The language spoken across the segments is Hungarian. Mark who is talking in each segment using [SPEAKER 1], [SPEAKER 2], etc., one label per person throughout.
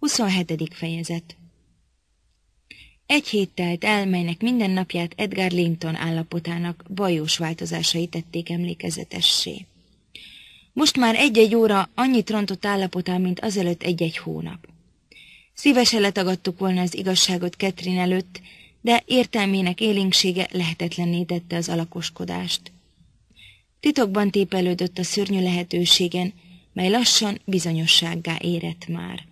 [SPEAKER 1] 27. fejezet Egy hét telt el, melynek minden napját Edgar Linton állapotának bajós változásai tették emlékezetessé. Most már egy-egy óra annyit rontott állapotán, mint azelőtt egy-egy hónap. Szívesen letagadtuk volna az igazságot Ketrin előtt, de értelmének élénksége lehetetlenné tette az alakoskodást. Titokban tépelődött a szörnyű lehetőségen, mely lassan bizonyossággá érett már.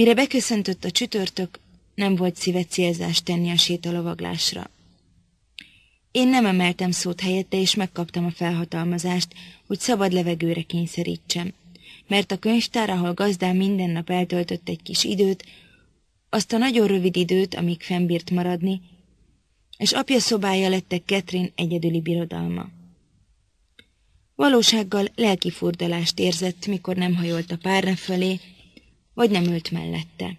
[SPEAKER 1] Mire beköszöntött a csütörtök, nem volt szíve célzást tenni a sétalovaglásra. Én nem emeltem szót helyette, és megkaptam a felhatalmazást, hogy szabad levegőre kényszerítsem. Mert a könyvtár, ahol gazdám minden nap eltöltött egy kis időt, azt a nagyon rövid időt, amíg fennbírt maradni, és apja szobája lettek Ketrin egyedüli birodalma. Valósággal lelki furdalást érzett, mikor nem hajolt a párna fölé, vagy nem ült mellette.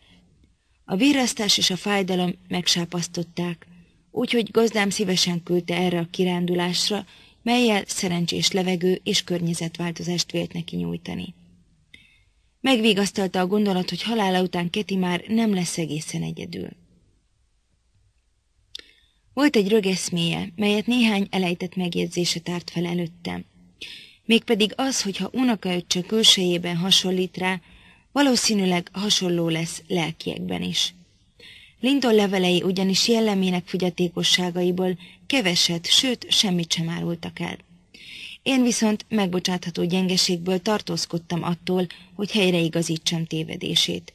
[SPEAKER 1] A virrasztás és a fájdalom megsápasztották, úgyhogy gazdám szívesen küldte erre a kirándulásra, melyel szerencsés levegő és környezetváltozást vélt neki nyújtani. Megvigasztalta a gondolat, hogy halála után Keti már nem lesz egészen egyedül. Volt egy rögeszméje, melyet néhány elejtett megjegyzése tárt fel előttem. Mégpedig az, hogy ha unokaöccse külsejében hasonlít rá, Valószínűleg hasonló lesz lelkiekben is. Lindon levelei ugyanis jellemének fogyatékosságaiból keveset, sőt semmit sem árultak el. Én viszont megbocsátható gyengeségből tartózkodtam attól, hogy helyreigazítsam tévedését.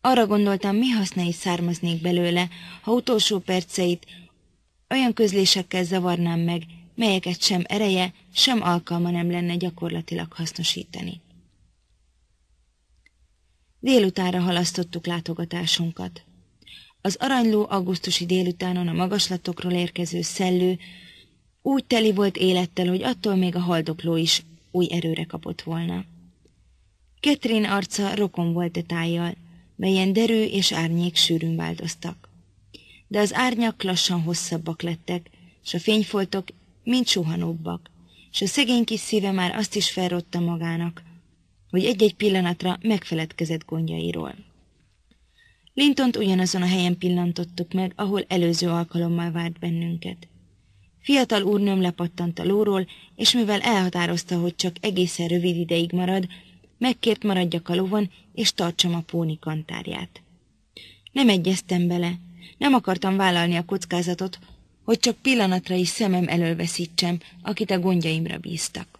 [SPEAKER 1] Arra gondoltam, mi haszna is származnék belőle, ha utolsó perceit olyan közlésekkel zavarnám meg, melyeket sem ereje, sem alkalma nem lenne gyakorlatilag hasznosítani. Délutára halasztottuk látogatásunkat. Az aranyló augusztusi délutánon a magaslatokról érkező szellő úgy teli volt élettel, hogy attól még a haldokló is új erőre kapott volna. Ketrin arca rokon volt a tájjal, melyen derű és árnyék sűrűn változtak. De az árnyak lassan hosszabbak lettek, s a fényfoltok mind suhanóbbak, és a szegény kis szíve már azt is felrotta magának, hogy egy-egy pillanatra megfeledkezett gondjairól. Lintont ugyanazon a helyen pillantottuk meg, ahol előző alkalommal várt bennünket. Fiatal úrnőm lepattant a lóról, és mivel elhatározta, hogy csak egészen rövid ideig marad, megkért maradjak a lovon, és tartsam a póni kantárját. Nem egyeztem bele, nem akartam vállalni a kockázatot, hogy csak pillanatra is szemem elől veszítsem, akit a gondjaimra bíztak.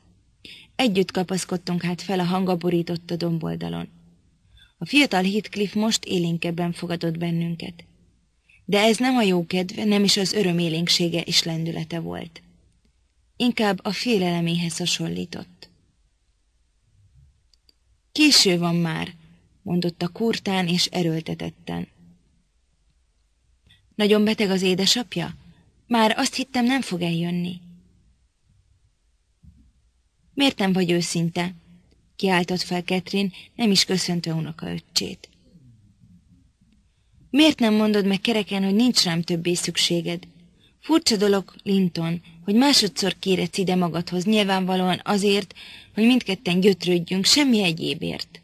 [SPEAKER 1] Együtt kapaszkodtunk hát fel a hangaborított a domboldalon. A fiatal Heathcliff most élénkebben fogadott bennünket. De ez nem a jó kedve, nem is az öröm élénksége és lendülete volt. Inkább a féleleméhez hasonlított. Késő van már, mondotta kurtán és erőltetetten. Nagyon beteg az édesapja? Már azt hittem nem fog eljönni. Miért nem vagy őszinte? Kiáltott fel Ketrin, nem is köszöntve unokaöccsét. Miért nem mondod meg kereken, hogy nincs rám többé szükséged? Furcsa dolog, Linton, hogy másodszor kéredsz ide magadhoz, nyilvánvalóan azért, hogy mindketten gyötrődjünk, semmi egyébért.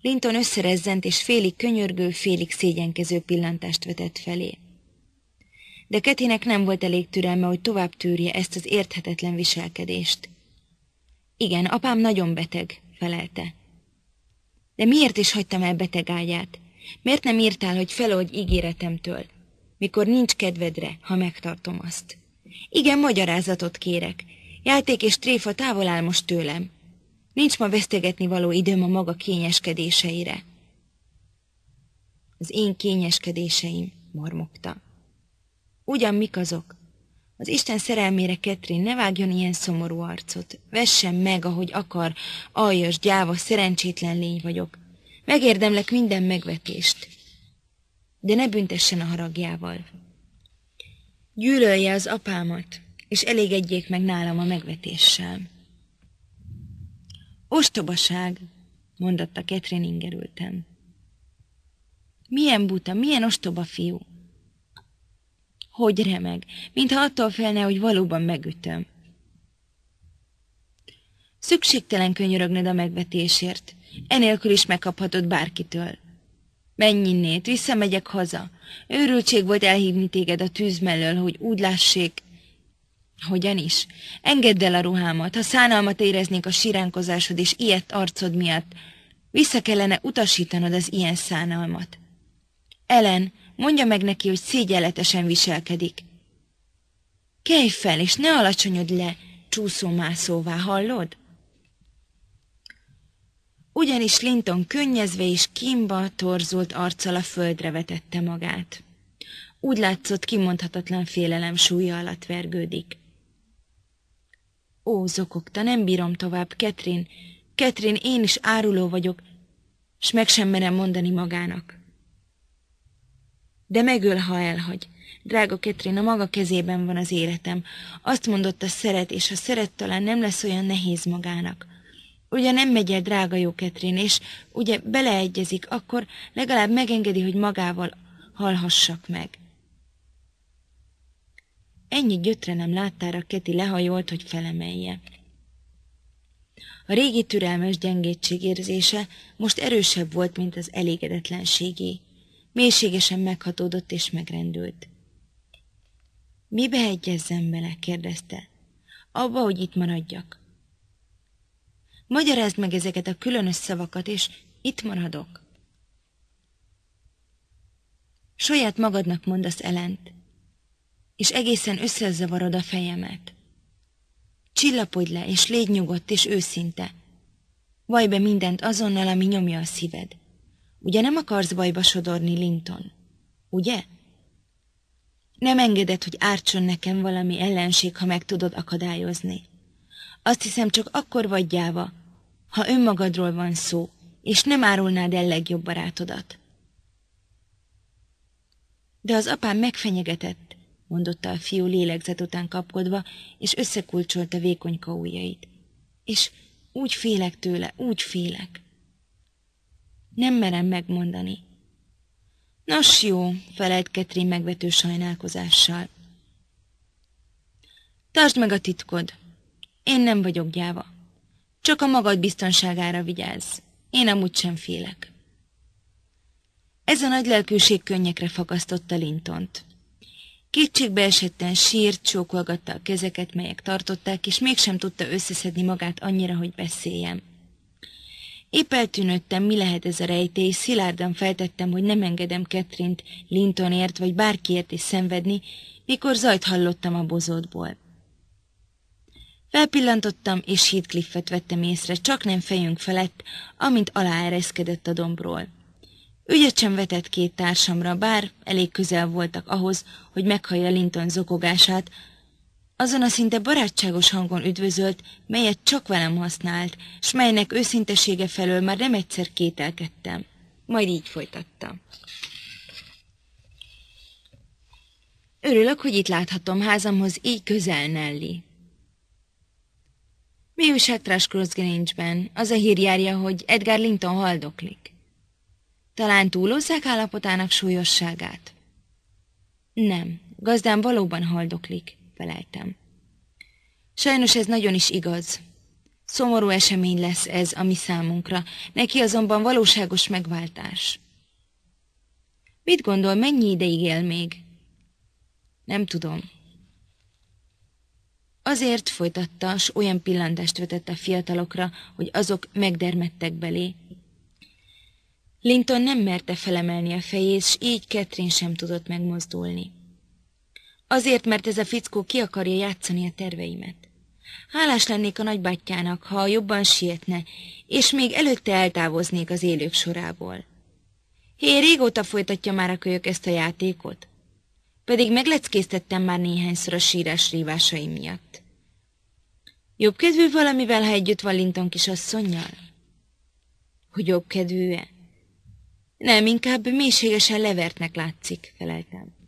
[SPEAKER 1] Linton összerezzent, és félig könyörgő, félig szégyenkező pillantást vetett felé de Ketének nem volt elég türelme, hogy tovább tűrje ezt az érthetetlen viselkedést. Igen, apám nagyon beteg, felelte. De miért is hagytam el beteg ágyát? Miért nem írtál, hogy feloldj ígéretemtől? Mikor nincs kedvedre, ha megtartom azt. Igen, magyarázatot kérek. Játék és tréfa távol áll most tőlem. Nincs ma vesztegetni való időm a maga kényeskedéseire. Az én kényeskedéseim, mormogta. Ugyan mik azok? Az Isten szerelmére, Ketrin, ne vágjon ilyen szomorú arcot. Vessen meg, ahogy akar. Aljas, gyáva, szerencsétlen lény vagyok. Megérdemlek minden megvetést. De ne büntessen a haragjával. Gyűlölje az apámat, és elégedjék meg nálam a megvetéssel. Ostobaság, mondatta Ketrin ingerülten. Milyen buta, milyen ostoba fiú, hogy remeg? Mintha attól félne, hogy valóban megütöm. Szükségtelen könyörögned a megvetésért. Enélkül is megkaphatod bárkitől. Menj innét, visszamegyek haza. Őrültség volt elhívni téged a tűz mellől, hogy úgy lássék... Hogyan is? Engedd el a ruhámat, ha szánalmat éreznék a siránkozásod és ilyet arcod miatt. Vissza kellene utasítanod az ilyen szánalmat. Ellen, mondja meg neki, hogy szégyenletesen viselkedik. Kelj fel, és ne alacsonyodj le, csúszómászóvá, hallod? Ugyanis Linton könnyezve és kimba torzult arccal a földre vetette magát. Úgy látszott, kimondhatatlan félelem súlya alatt vergődik. Ó, zokogta, nem bírom tovább, Ketrin. Ketrin, én is áruló vagyok, s meg sem merem mondani magának de megöl, ha elhagy. Drága Ketrin, a maga kezében van az életem. Azt mondotta, szeret, és ha szeret, talán nem lesz olyan nehéz magának. Ugye nem megy el, drága jó Ketrin, és ugye beleegyezik, akkor legalább megengedi, hogy magával hallhassak meg. Ennyi nem láttára Keti lehajolt, hogy felemelje. A régi türelmes gyengétség érzése most erősebb volt, mint az elégedetlenségé. Mélységesen meghatódott és megrendült. Mibe egyezzen bele? kérdezte. Abba, hogy itt maradjak. Magyarázd meg ezeket a különös szavakat, és itt maradok. Saját magadnak mondasz ellent, és egészen összezavarod a fejemet. Csillapodj le, és légy nyugodt és őszinte. Vaj be mindent azonnal, ami nyomja a szíved. Ugye nem akarsz bajba sodorni, Linton? Ugye? Nem engeded, hogy ártson nekem valami ellenség, ha meg tudod akadályozni. Azt hiszem, csak akkor vagy gyáva, ha önmagadról van szó, és nem árulnád el legjobb barátodat. De az apám megfenyegetett, mondotta a fiú lélegzet után kapkodva, és összekulcsolta vékonyka ujjait. És úgy félek tőle, úgy félek. Nem merem megmondani. Nos jó, felelt Ketrin megvető sajnálkozással. Tartsd meg a titkod. Én nem vagyok gyáva. Csak a magad biztonságára vigyázz. Én amúgy sem félek. Ez a nagy lelkűség könnyekre fakasztotta Lintont. Kétségbe esetten sírt, csókolgatta a kezeket, melyek tartották, és mégsem tudta összeszedni magát annyira, hogy beszéljem. Épp eltűnődtem, mi lehet ez a rejtély, szilárdan feltettem, hogy nem engedem Ketrint, Lintonért vagy bárkiért is szenvedni, mikor zajt hallottam a bozótból. Felpillantottam, és Heathcliffet vettem észre, csak nem fejünk felett, amint aláereszkedett a dombról. Ügyet sem vetett két társamra, bár elég közel voltak ahhoz, hogy meghallja Linton zokogását, azon a szinte barátságos hangon üdvözölt, melyet csak velem használt, s melynek őszintesége felől már nem egyszer kételkedtem. Majd így folytatta. Örülök, hogy itt láthatom házamhoz így közel, Nelly. Mi újság Trashcross Grange-ben? Az a hír járja, hogy Edgar Linton haldoklik. Talán túlozzák állapotának súlyosságát? Nem, gazdám valóban haldoklik feleltem. Sajnos ez nagyon is igaz. Szomorú esemény lesz ez a mi számunkra, neki azonban valóságos megváltás. Mit gondol, mennyi ideig él még? Nem tudom. Azért folytatta, s olyan pillantást vetett a fiatalokra, hogy azok megdermettek belé. Linton nem merte felemelni a fejét, s így Catherine sem tudott megmozdulni. Azért, mert ez a fickó ki akarja játszani a terveimet. Hálás lennék a nagybátyjának, ha jobban sietne, és még előtte eltávoznék az élők sorából. Hé, régóta folytatja már a kölyök ezt a játékot. Pedig megleckéztettem már néhányszor a sírás rívásai miatt. Jobb kedvű valamivel, ha együtt van Linton kisasszonynal? Hogy jobb kedvű -e? Nem, inkább mélységesen levertnek látszik, feleltem.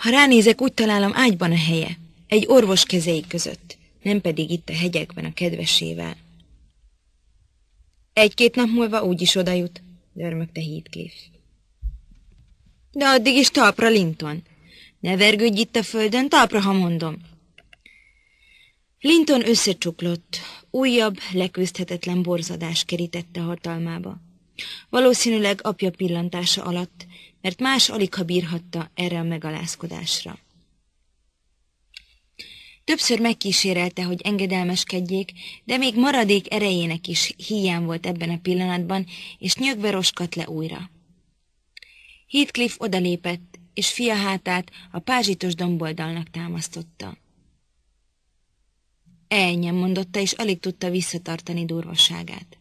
[SPEAKER 1] Ha ránézek, úgy találom ágyban a helye, egy orvos kezei között, nem pedig itt a hegyekben a kedvesével. Egy-két nap múlva úgyis oda jut, dörmögte Heathcliff. De addig is talpra Linton. Ne vergődj itt a földön, talpra, ha mondom. Linton összecsuklott, újabb, leküzdhetetlen borzadás kerítette hatalmába. Valószínűleg apja pillantása alatt, mert más alig ha bírhatta erre a megalázkodásra. Többször megkísérelte, hogy engedelmeskedjék, de még maradék erejének is hiány volt ebben a pillanatban, és nyögve roskat le újra. Heathcliff odalépett, és fia hátát a pázsitos domboldalnak támasztotta. Elnyem, mondotta, és alig tudta visszatartani durvaságát.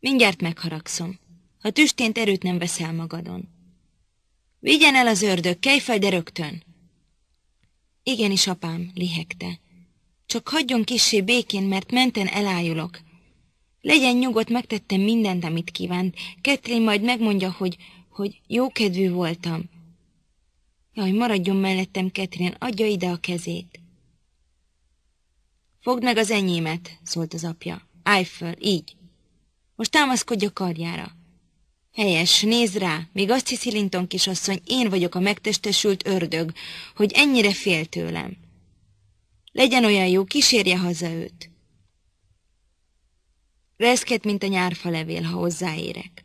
[SPEAKER 1] Mindjárt megharagszom ha tüstént erőt nem veszel magadon. Vigyen el az ördög, kejfej, de rögtön! Igenis, apám, lihegte. Csak hagyjon kissé békén, mert menten elájulok. Legyen nyugodt, megtettem mindent, amit kívánt. Ketrin majd megmondja, hogy, hogy jókedvű voltam. Jaj, maradjon mellettem, Ketrin, adja ide a kezét. Fogd meg az enyémet, szólt az apja. Állj föl, így. Most támaszkodj a karjára. Helyes, nézd rá, még azt hiszi Linton kisasszony, én vagyok a megtestesült ördög, hogy ennyire fél tőlem. Legyen olyan jó, kísérje haza őt. Reszket, mint a nyárfa levél, ha hozzáérek.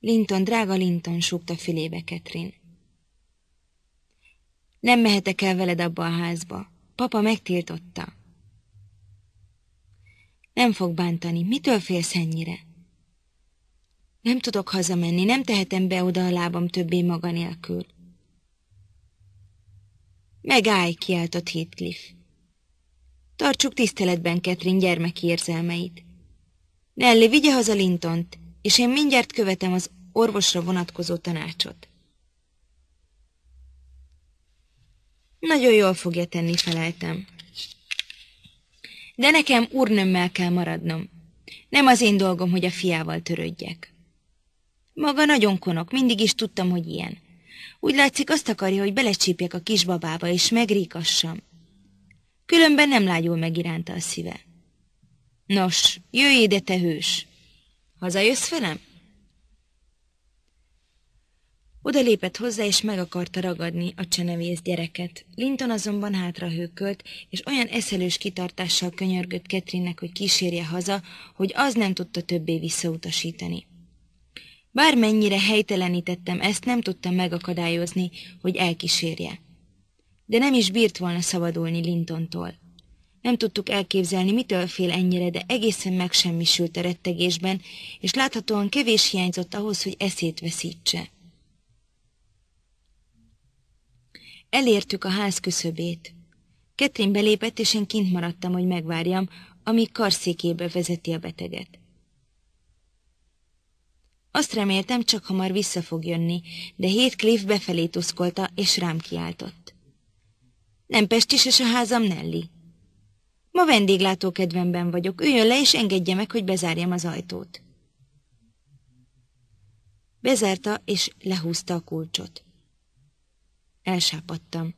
[SPEAKER 1] Linton, drága Linton, súgta fülébe Ketrin. Nem mehetek el veled abba a házba. Papa megtiltotta. Nem fog bántani. Mitől félsz ennyire? Nem tudok hazamenni, nem tehetem be oda a lábam többé maga nélkül. Megállj, kiáltott Heathcliff. Tartsuk tiszteletben Catherine gyermeki érzelmeit. Nelly, vigye haza Lintont, és én mindjárt követem az orvosra vonatkozó tanácsot. Nagyon jól fogja tenni, feleltem. De nekem úrnőmmel kell maradnom. Nem az én dolgom, hogy a fiával törődjek. Maga nagyon konok, mindig is tudtam, hogy ilyen. Úgy látszik, azt akarja, hogy belecsípjek a kisbabába, és megríkassam. Különben nem lágyul meg iránta a szíve. Nos, jöjj ide, te hős! Hazajössz velem? Oda lépett hozzá, és meg akarta ragadni a csenevész gyereket. Linton azonban hátra hőkölt, és olyan eszelős kitartással könyörgött Ketrinnek, hogy kísérje haza, hogy az nem tudta többé visszautasítani. Bármennyire helytelenítettem ezt, nem tudtam megakadályozni, hogy elkísérje. De nem is bírt volna szabadulni Lintontól. Nem tudtuk elképzelni, mitől fél ennyire, de egészen megsemmisült a rettegésben, és láthatóan kevés hiányzott ahhoz, hogy eszét veszítse. Elértük a ház küszöbét. Ketrin belépett, és én kint maradtam, hogy megvárjam, amíg karszékébe vezeti a beteget. Azt reméltem, csak hamar vissza fog jönni, de Heathcliff befelé tuszkolta, és rám kiáltott. Nem pestis, és a házam Nelly. Ma kedvemben vagyok, üljön le, és engedje meg, hogy bezárjam az ajtót. Bezárta, és lehúzta a kulcsot. Elsápadtam.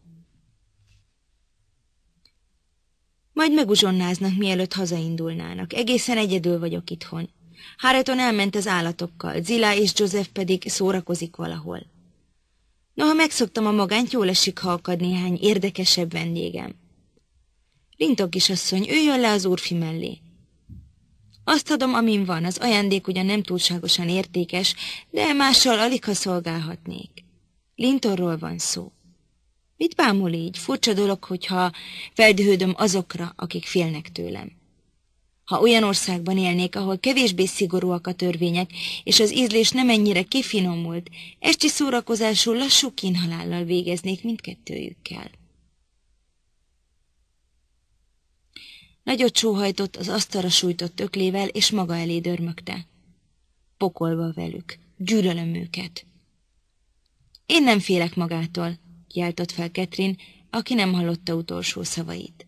[SPEAKER 1] Majd meguzsonnáznak, mielőtt hazaindulnának. Egészen egyedül vagyok itthon. Hareton elment az állatokkal, Zila és Joseph pedig szórakozik valahol. Noha megszoktam a magányt, jól esik, ha akad néhány érdekesebb vendégem. Lintok kisasszony, üljön le az úrfi mellé. Azt adom, amin van, az ajándék ugyan nem túlságosan értékes, de mással alig ha szolgálhatnék. Lintorról van szó. Mit bámul így? Furcsa dolog, hogyha feldühödöm azokra, akik félnek tőlem. Ha olyan országban élnék, ahol kevésbé szigorúak a törvények, és az ízlés nem ennyire kifinomult, esti szórakozású lassú kínhalállal végeznék mindkettőjükkel. Nagyot sóhajtott az asztalra sújtott öklével, és maga elé dörmögte. Pokolva velük. Gyűlölöm őket. Én nem félek magától, kiáltott fel Ketrin, aki nem hallotta utolsó szavait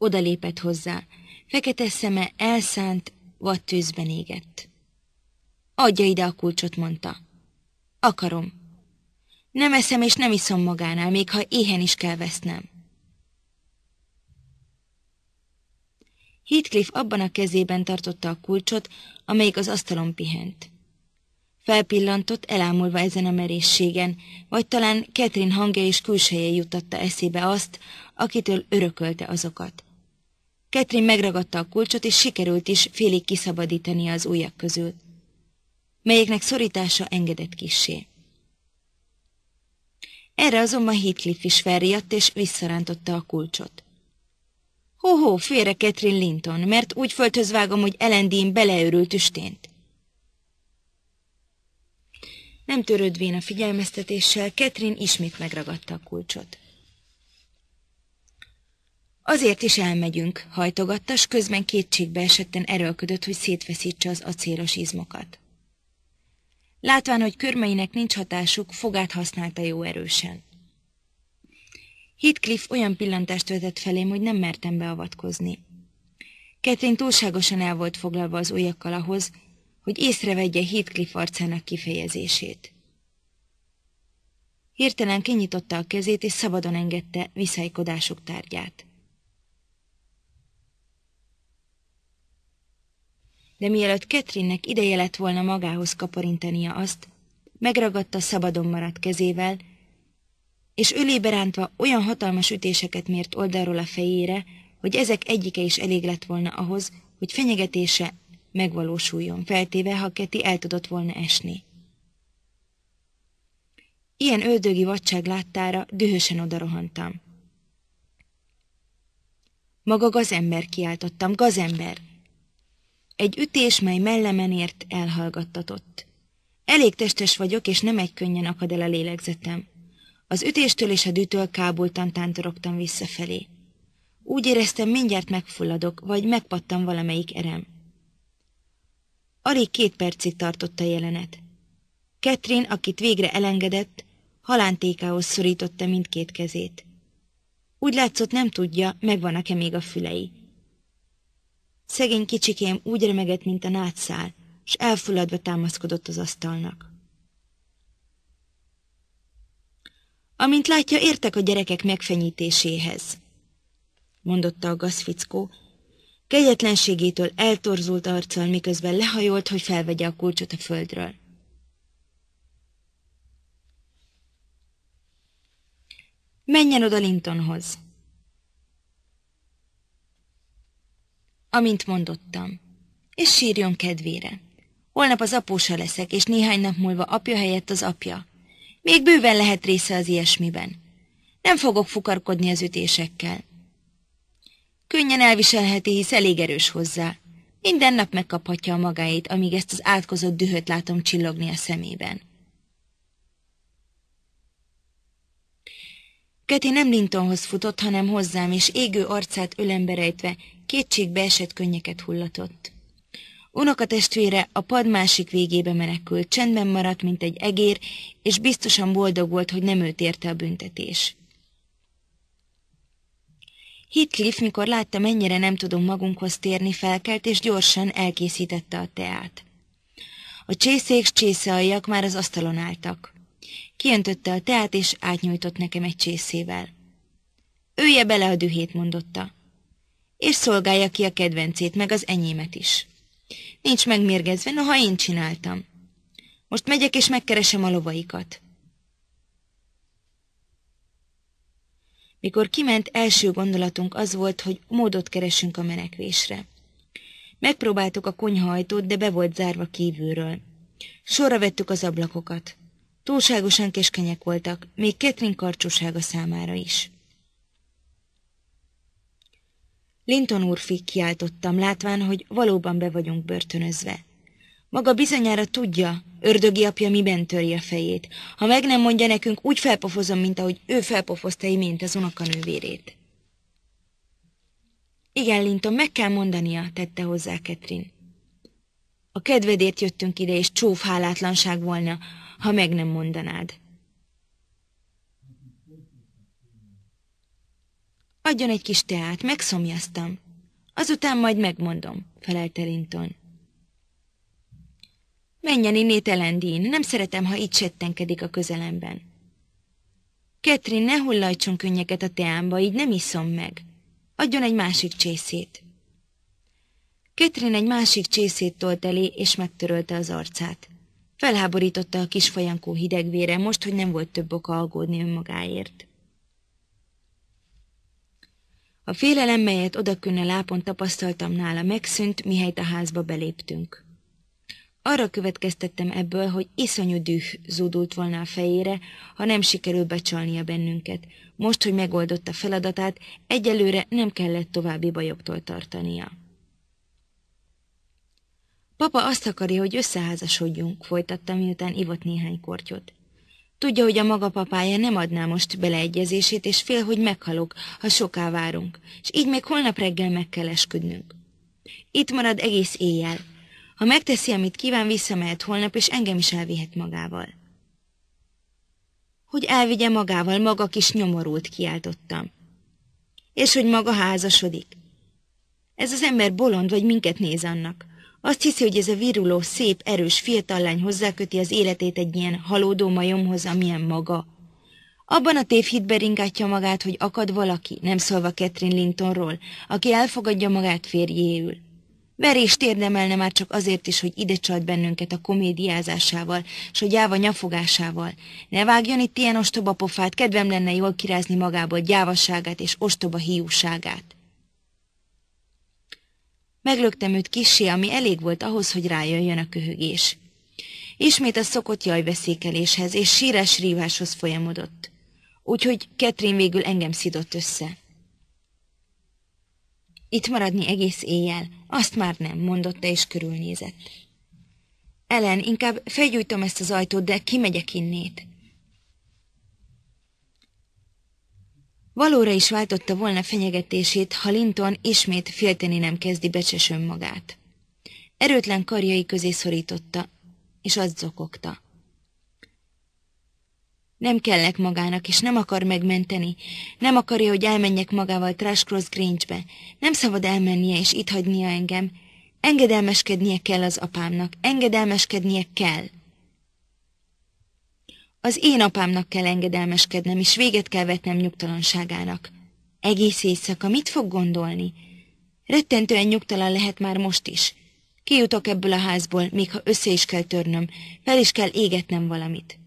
[SPEAKER 1] odalépett hozzá. Fekete szeme elszánt, vad tűzben égett. Adja ide a kulcsot, mondta. Akarom. Nem eszem és nem iszom magánál, még ha éhen is kell vesznem. Heathcliff abban a kezében tartotta a kulcsot, amelyik az asztalon pihent. Felpillantott elámulva ezen a merészségen, vagy talán Ketrin hangja és külseje jutatta eszébe azt, akitől örökölte azokat. Ketrin megragadta a kulcsot, és sikerült is félig kiszabadítani az ujjak közül, melyeknek szorítása engedett kissé. Erre azonban Heathcliff is felriadt, és visszarántotta a kulcsot. Ho-ho, félre Catherine Linton, mert úgy földhöz vágom, hogy Elendin beleőrült üstént. Nem törődvén a figyelmeztetéssel, Catherine ismét megragadta a kulcsot. Azért is elmegyünk, hajtogatta, s közben kétségbe esetten erőlködött, hogy szétveszítse az acélos izmokat. Látván, hogy körmeinek nincs hatásuk, fogát használta jó erősen. Heathcliff olyan pillantást vetett felém, hogy nem mertem beavatkozni. Ketrin túlságosan el volt foglalva az ujjakkal ahhoz, hogy észrevegye Heathcliff arcának kifejezését. Hirtelen kinyitotta a kezét, és szabadon engedte visszaikodásuk tárgyát. de mielőtt Ketrinnek ideje lett volna magához kaparintania azt, megragadta szabadon maradt kezével, és ölébe rántva olyan hatalmas ütéseket mért oldalról a fejére, hogy ezek egyike is elég lett volna ahhoz, hogy fenyegetése megvalósuljon, feltéve, ha Keti el tudott volna esni. Ilyen öldögi vadság láttára dühösen odarohantam. Maga gazember kiáltottam, gazember! Egy ütés, mely mellemen ért, elhallgattatott. Elég testes vagyok, és nem egy könnyen akad el a lélegzetem. Az ütéstől és a dűtől kábultan tántorogtam visszafelé. Úgy éreztem, mindjárt megfulladok, vagy megpattam valamelyik erem. Alig két percig tartott a jelenet. Ketrin, akit végre elengedett, halántékához szorította mindkét kezét. Úgy látszott, nem tudja, megvannak-e még a fülei. Szegény kicsikém úgy remegett, mint a nátszál, s elfulladva támaszkodott az asztalnak. Amint látja, értek a gyerekek megfenyítéséhez, mondotta a gazfickó, kegyetlenségétől eltorzult arccal, miközben lehajolt, hogy felvegye a kulcsot a földről. Menjen oda Lintonhoz! amint mondottam. És sírjon kedvére. Holnap az apósa leszek, és néhány nap múlva apja helyett az apja. Még bőven lehet része az ilyesmiben. Nem fogok fukarkodni az ütésekkel. Könnyen elviselheti, hisz elég erős hozzá. Minden nap megkaphatja a magáit, amíg ezt az átkozott dühöt látom csillogni a szemében. Keti nem Lintonhoz futott, hanem hozzám, és égő arcát ölemberejtve kétségbeesett könnyeket hullatott. Unokatestvére a pad másik végébe menekült, csendben maradt, mint egy egér, és biztosan boldog volt, hogy nem őt érte a büntetés. Heathcliff, mikor látta, mennyire nem tudunk magunkhoz térni, felkelt, és gyorsan elkészítette a teát. A csészék csészealjak már az asztalon álltak. Kiöntötte a teát, és átnyújtott nekem egy csészével. Ője bele a dühét, mondotta és szolgálja ki a kedvencét, meg az enyémet is. Nincs megmérgezve, noha én csináltam. Most megyek és megkeresem a lovaikat. Mikor kiment, első gondolatunk az volt, hogy módot keresünk a menekvésre. Megpróbáltuk a konyhajtót, de be volt zárva kívülről. Sorra vettük az ablakokat. Túlságosan keskenyek voltak, még Ketrin karcsúsága számára is. Linton úrfi kiáltottam, látván, hogy valóban be vagyunk börtönözve. Maga bizonyára tudja, ördögi apja miben törje a fejét. Ha meg nem mondja nekünk, úgy felpofozom, mint ahogy ő felpofozta imént az unokanővérét. Igen, Linton, meg kell mondania, tette hozzá Ketrin. A kedvedért jöttünk ide, és csóf hálátlanság volna, ha meg nem mondanád. Adjon egy kis teát, megszomjaztam. Azután majd megmondom, felelte Linton. Menjen innét, Elendín, nem szeretem, ha így settenkedik a közelemben. Ketrin, ne hullajtson könnyeket a teámba, így nem iszom meg. Adjon egy másik csészét. Ketrin egy másik csészét tolt elé, és megtörölte az arcát. Felháborította a kis folyankó hidegvére, most, hogy nem volt több oka aggódni önmagáért. A félelem, melyet odakönn a lápon tapasztaltam nála, megszűnt, mihelyt a házba beléptünk. Arra következtettem ebből, hogy iszonyú düh zúdult volna a fejére, ha nem sikerül becsalnia bennünket. Most, hogy megoldotta feladatát, egyelőre nem kellett további bajoktól tartania. Papa azt akarja, hogy összeházasodjunk, folytatta, miután ivott néhány kortyot. Tudja, hogy a maga papája nem adná most beleegyezését, és fél, hogy meghalok, ha soká várunk, és így még holnap reggel meg kell esküdnünk. Itt marad egész éjjel. Ha megteszi, amit kíván, visszamehet holnap, és engem is elvihet magával. Hogy elvigye magával, maga kis nyomorult, kiáltottam. És hogy maga házasodik. Ez az ember bolond, vagy minket néz annak. Azt hiszi, hogy ez a viruló, szép, erős fiatal lány hozzáköti az életét egy ilyen halódó majomhoz, amilyen maga. Abban a tévhitben ringátja magát, hogy akad valaki, nem szólva Catherine Lintonról, aki elfogadja magát férjéül. Verést érdemelne már csak azért is, hogy ide csalt bennünket a komédiázásával, s a gyáva nyafogásával. Ne vágjon itt ilyen ostoba pofát, kedvem lenne jól kirázni magából gyávaságát és ostoba hiúságát. Meglöktem őt kisé, ami elég volt ahhoz, hogy rájöjjön a köhögés. Ismét a szokott jajveszékeléshez és síres ríváshoz folyamodott. Úgyhogy Ketrin végül engem szidott össze. Itt maradni egész éjjel, azt már nem, mondotta és körülnézett. Ellen, inkább felgyújtom ezt az ajtót, de kimegyek innét. Valóra is váltotta volna fenyegetését, ha Linton ismét félteni nem kezdi becsesön magát. Erőtlen karjai közé szorította, és azt zokogta. Nem kellek magának, és nem akar megmenteni. Nem akarja, hogy elmenjek magával Trashcross Grange-be. Nem szabad elmennie és itt hagynia engem. Engedelmeskednie kell az apámnak. Engedelmeskednie kell. Az én apámnak kell engedelmeskednem, és véget kell vetnem nyugtalanságának. Egész éjszaka mit fog gondolni? Rettentően nyugtalan lehet már most is. Kijutok ebből a házból, még ha össze is kell törnöm, fel is kell égetnem valamit.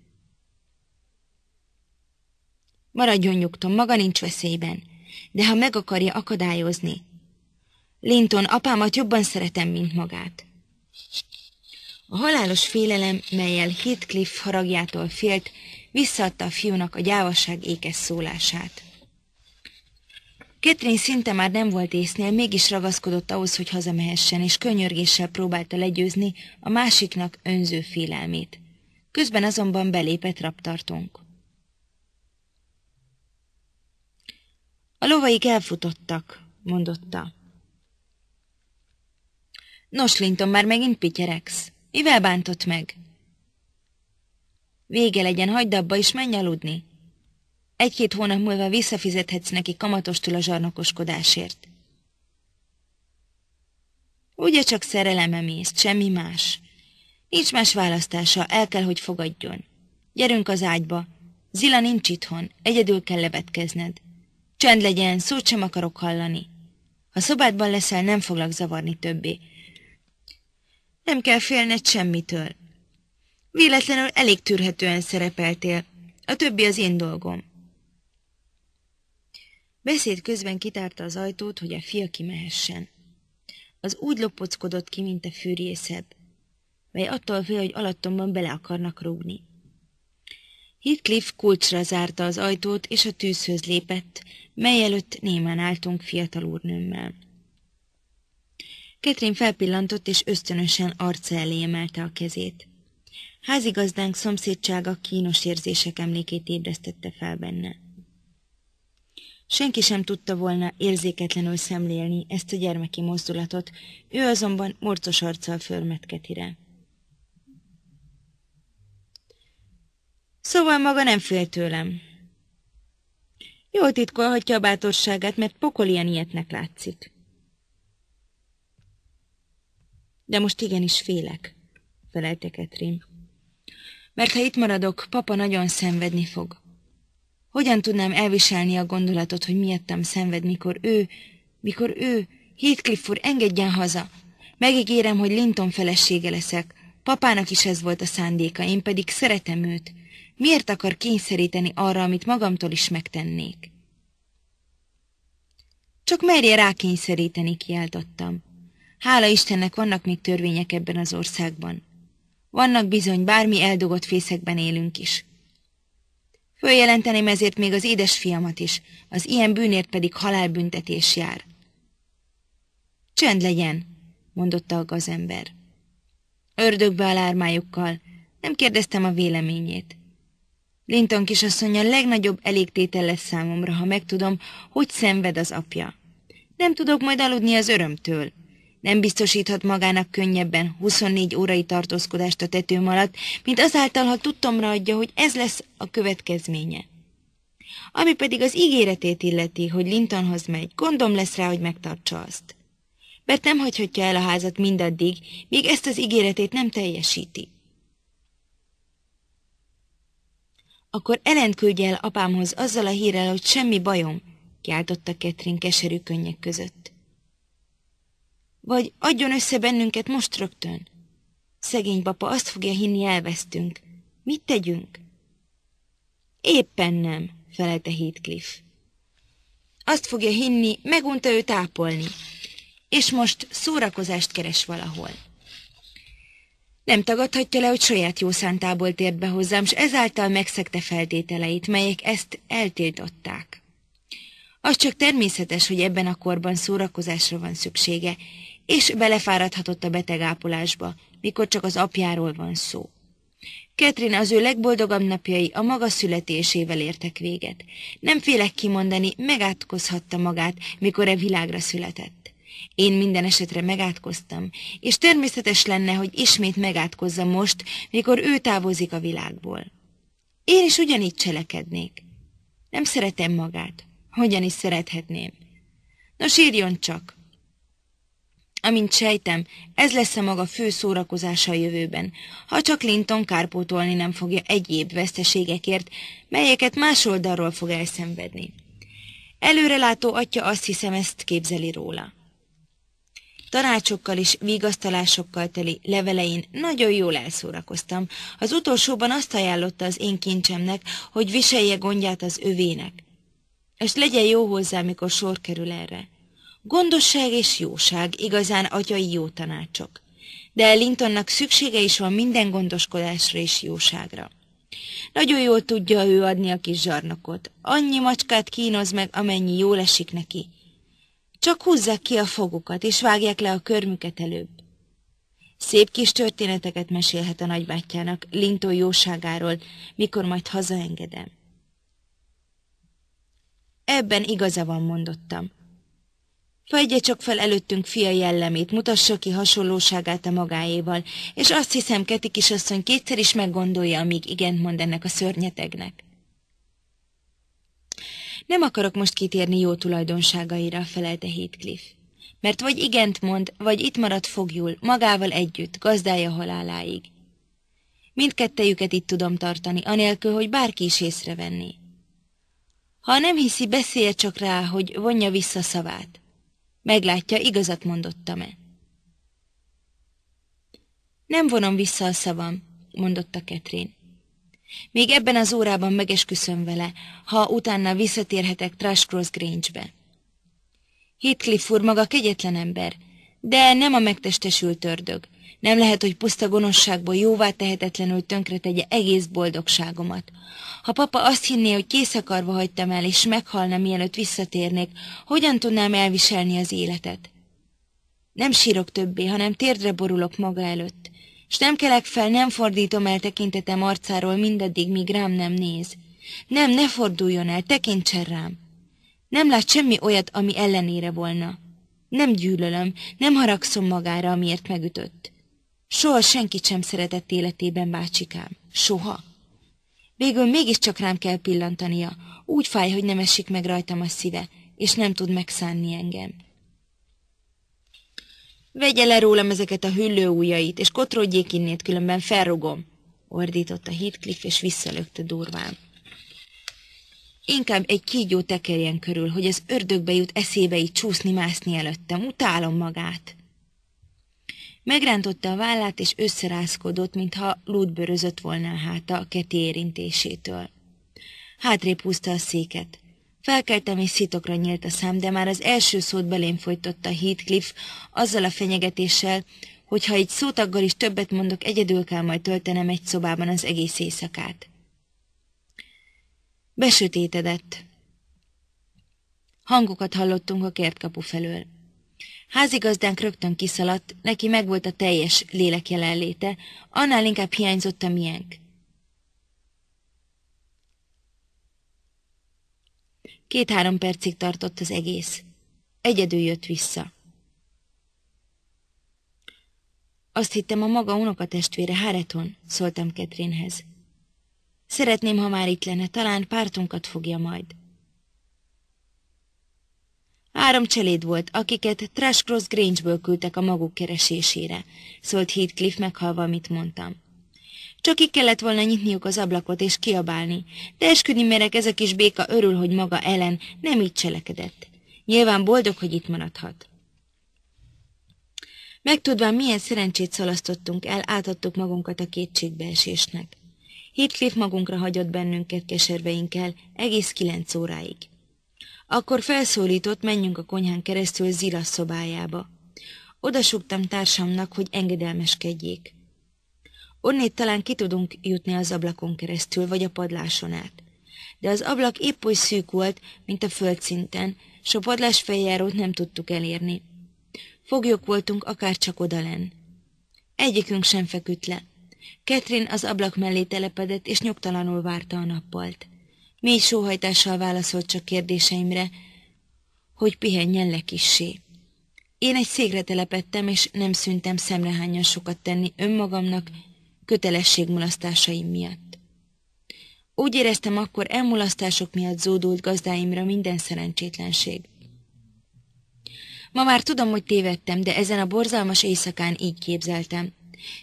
[SPEAKER 1] Maradjon nyugton, maga nincs veszélyben. De ha meg akarja akadályozni... Linton, apámat jobban szeretem, mint magát. A halálos félelem, melyel Heathcliff haragjától félt, visszaadta a fiúnak a gyávaság ékes szólását. Ketrin szinte már nem volt észnél, mégis ragaszkodott ahhoz, hogy hazamehessen, és könyörgéssel próbálta legyőzni a másiknak önző félelmét. Közben azonban belépett raptartónk. A lovaik elfutottak, mondotta. Nos, Linton, már megint pityereksz? Mivel bántott meg? Vége legyen, hagyd abba és menj aludni. Egy-két hónap múlva visszafizethetsz neki kamatostul a zsarnokoskodásért. Ugye csak szerelem emészt, semmi más. Nincs más választása, el kell, hogy fogadjon. Gyerünk az ágyba. Zila nincs itthon, egyedül kell lebetkezned. Csend legyen, szót sem akarok hallani. Ha szobádban leszel, nem foglak zavarni többé. Nem kell félned semmitől. Véletlenül elég tűrhetően szerepeltél. A többi az én dolgom. Beszéd közben kitárta az ajtót, hogy a fia kimehessen. Az úgy lopockodott ki, mint a fűrészed, mely attól fél, hogy alattomban bele akarnak rúgni. Heathcliff kulcsra zárta az ajtót, és a tűzhöz lépett, mely előtt némán álltunk fiatal úrnőmmel. Ketrin felpillantott és ösztönösen arca elé emelte a kezét. Házigazdánk szomszédsága kínos érzések emlékét ébresztette fel benne. Senki sem tudta volna érzéketlenül szemlélni ezt a gyermeki mozdulatot, ő azonban morcos arccal förmet Ketire. Szóval maga nem fél tőlem. Jól titkolhatja a bátorságát, mert pokol ilyen ilyetnek látszik. De most igenis félek, felelte Ketrin. Mert ha itt maradok, papa nagyon szenvedni fog. Hogyan tudnám elviselni a gondolatot, hogy miattam szenved, mikor ő, mikor ő, Heathcliff úr, engedjen haza. Megígérem, hogy Linton felesége leszek. Papának is ez volt a szándéka, én pedig szeretem őt. Miért akar kényszeríteni arra, amit magamtól is megtennék? Csak merje rákényszeríteni, kiáltottam. Hála Istennek vannak még törvények ebben az országban. Vannak bizony, bármi eldogott fészekben élünk is. Följelenteném ezért még az édesfiamat is, az ilyen bűnért pedig halálbüntetés jár. Csönd legyen, mondotta a gazember. Ördögbe a lármájukkal, nem kérdeztem a véleményét. Linton kisasszony a legnagyobb elégtétel lesz számomra, ha megtudom, hogy szenved az apja. Nem tudok majd aludni az örömtől nem biztosíthat magának könnyebben 24 órai tartózkodást a tetőm alatt, mint azáltal, ha tudtomra adja, hogy ez lesz a következménye. Ami pedig az ígéretét illeti, hogy Lintonhoz megy, gondom lesz rá, hogy megtartsa azt. Mert nem hagyhatja el a házat mindaddig, míg ezt az ígéretét nem teljesíti. Akkor Ellen küldje el apámhoz azzal a hírrel, hogy semmi bajom, kiáltotta Ketrin keserű könnyek között. Vagy adjon össze bennünket most rögtön. Szegény papa azt fogja hinni, elvesztünk. Mit tegyünk? Éppen nem, felelte Heathcliff. Azt fogja hinni, megunta őt ápolni, és most szórakozást keres valahol. Nem tagadhatja le, hogy saját jó szántából tért be hozzám, s ezáltal megszegte feltételeit, melyek ezt eltiltották. Az csak természetes, hogy ebben a korban szórakozásra van szüksége, és belefáradhatott a betegápolásba, mikor csak az apjáról van szó. Ketrin az ő legboldogabb napjai a maga születésével értek véget. Nem félek kimondani, megátkozhatta magát, mikor e világra született. Én minden esetre megátkoztam, és természetes lenne, hogy ismét megátkozza most, mikor ő távozik a világból. Én is ugyanígy cselekednék. Nem szeretem magát. Hogyan is szerethetném? Nos, írjon csak! Amint sejtem, ez lesz a maga fő szórakozása a jövőben, ha csak Linton kárpótolni nem fogja egyéb veszteségekért, melyeket más oldalról fog elszenvedni. Előrelátó atya azt hiszem ezt képzeli róla. Tanácsokkal és vigasztalásokkal teli levelein nagyon jól elszórakoztam. Az utolsóban azt ajánlotta az én kincsemnek, hogy viselje gondját az övének. És legyen jó hozzá, mikor sor kerül erre. Gondosság és jóság igazán atyai jó tanácsok, de Lintonnak szüksége is van minden gondoskodásra és jóságra. Nagyon jól tudja ő adni a kis zsarnokot. Annyi macskát kínoz meg, amennyi jól esik neki. Csak húzzák ki a fogukat, és vágják le a körmüket előbb. Szép kis történeteket mesélhet a nagybátyjának Lintó jóságáról, mikor majd hazaengedem. Ebben igaza van, mondottam. Fedje csak fel előttünk fia jellemét, mutassa ki hasonlóságát a magáéval, és azt hiszem, Keti kisasszony kétszer is meggondolja, amíg igent mond ennek a szörnyetegnek. Nem akarok most kitérni jó tulajdonságaira, felelte Heathcliff. Mert vagy igent mond, vagy itt marad fogjul, magával együtt, gazdája haláláig. Mindkettejüket itt tudom tartani, anélkül, hogy bárki is észrevenné. Ha nem hiszi, beszélje csak rá, hogy vonja vissza szavát. Meglátja, igazat mondottam-e. Nem vonom vissza a szavam, mondotta Ketrin. Még ebben az órában megesküszöm vele, ha utána visszatérhetek Trashcross Grange-be. Heathcliff úr maga kegyetlen ember, de nem a megtestesült ördög, nem lehet, hogy puszta gonoszságból jóvá tehetetlenül tönkretegye egész boldogságomat. Ha papa azt hinné, hogy készakarva hagytam el, és meghalna, mielőtt visszatérnék, hogyan tudnám elviselni az életet? Nem sírok többé, hanem térdre borulok maga előtt, S nem kelek fel, nem fordítom el tekintetem arcáról mindaddig, míg rám nem néz. Nem, ne forduljon el, tekintsen rám. Nem lát semmi olyat, ami ellenére volna. Nem gyűlölöm, nem haragszom magára, amiért megütött. Soha senkit sem szeretett életében bácsikám. Soha. Végül mégiscsak rám kell pillantania. Úgy fáj, hogy nem esik meg rajtam a szíve, és nem tud megszánni engem. Vegye le rólam ezeket a hüllő ujjait, és kotrodjék innét, különben felrugom, ordította Heathcliff, és visszalökte durván. Inkább egy kígyó tekerjen körül, hogy az ördögbe jut eszébe így csúszni-mászni előttem, utálom magát. Megrántotta a vállát, és összerázkodott, mintha lútbörözött volna a háta a keti érintésétől. Hátrébb húzta a széket. Felkeltem, és szitokra nyílt a szám, de már az első szót belém folytotta Heathcliff azzal a fenyegetéssel, hogy ha egy szótaggal is többet mondok, egyedül kell majd töltenem egy szobában az egész éjszakát. Besötétedett. Hangokat hallottunk a kertkapu felől. Házigazdánk rögtön kiszaladt, neki megvolt a teljes lélek jelenléte, annál inkább hiányzott a miénk. Két-három percig tartott az egész. Egyedül jött vissza. Azt hittem a maga unokatestvére Háreton, szóltam Ketrinhez. Szeretném, ha már itt lenne, talán pártunkat fogja majd. Három cseléd volt, akiket Trashcross Grange-ből küldtek a maguk keresésére, szólt Heathcliff meghalva, amit mondtam. Csak ki kellett volna nyitniuk az ablakot és kiabálni, de esküdni merek ez a kis béka örül, hogy maga ellen nem így cselekedett. Nyilván boldog, hogy itt maradhat. Megtudván, milyen szerencsét szalasztottunk el, átadtuk magunkat a kétségbeesésnek. Heathcliff magunkra hagyott bennünket keserveinkkel egész kilenc óráig. Akkor felszólított, menjünk a konyhán keresztül Zila szobájába. Odasugtam társamnak, hogy engedelmeskedjék. Onnét talán ki tudunk jutni az ablakon keresztül, vagy a padláson át. De az ablak épp oly szűk volt, mint a földszinten, s a padlás feljárót nem tudtuk elérni. Foglyok voltunk akár csak odalen. Egyikünk sem feküdt le. Ketrin az ablak mellé telepedett, és nyugtalanul várta a nappalt. Mély sóhajtással válaszolt csak kérdéseimre, hogy pihenjen le kissé. Én egy székre telepettem, és nem szüntem szemrehányan sokat tenni önmagamnak kötelességmulasztásaim miatt. Úgy éreztem akkor elmulasztások miatt zódult gazdáimra minden szerencsétlenség. Ma már tudom, hogy tévedtem, de ezen a borzalmas éjszakán így képzeltem,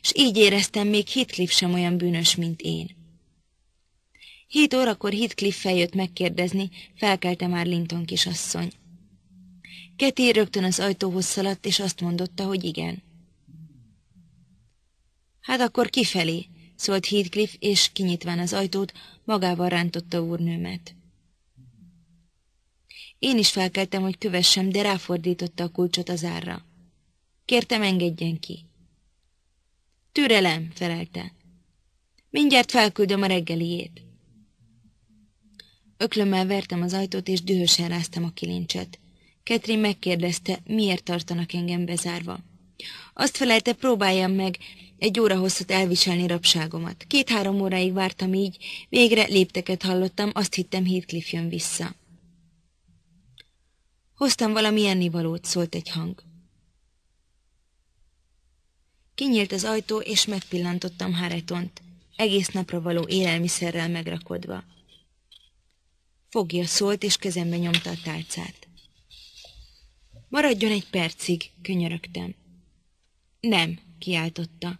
[SPEAKER 1] és így éreztem, még Heathcliff sem olyan bűnös, mint én. Hét órakor Heathcliff feljött megkérdezni, felkelte már Linton kisasszony. Keti rögtön az ajtóhoz szaladt, és azt mondotta, hogy igen. Hát akkor kifelé, szólt Heathcliff, és kinyitván az ajtót, magával rántotta úrnőmet. Én is felkeltem, hogy kövessem, de ráfordította a kulcsot az árra. Kértem, engedjen ki. Türelem, felelte. Mindjárt felküldöm a reggeliét. Öklömmel vertem az ajtót, és dühösen ráztam a kilincset. Ketrin megkérdezte, miért tartanak engem bezárva. Azt felelte, próbáljam meg egy óra hosszat elviselni rabságomat. Két-három óráig vártam így, végre lépteket hallottam, azt hittem Heathcliff jön vissza. Hoztam valami ennivalót, szólt egy hang. Kinyílt az ajtó, és megpillantottam háretont egész napra való élelmiszerrel megrakodva. Fogja szólt, és kezembe nyomta a tálcát. Maradjon egy percig, könyörögtem. Nem, kiáltotta.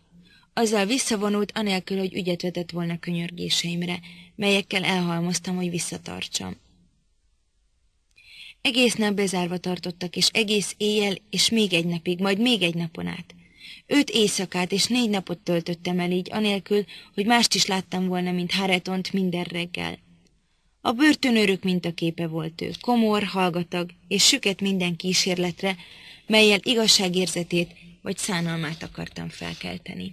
[SPEAKER 1] Azzal visszavonult, anélkül, hogy ügyet vetett volna könyörgéseimre, melyekkel elhalmoztam, hogy visszatartsam. Egész nap bezárva tartottak, és egész éjjel, és még egy napig, majd még egy napon át. Öt éjszakát és négy napot töltöttem el így, anélkül, hogy mást is láttam volna, mint Haretont minden reggel. A börtönőrök mintaképe volt ő, komor, hallgatag és süket minden kísérletre, melyel igazságérzetét vagy szánalmát akartam felkelteni.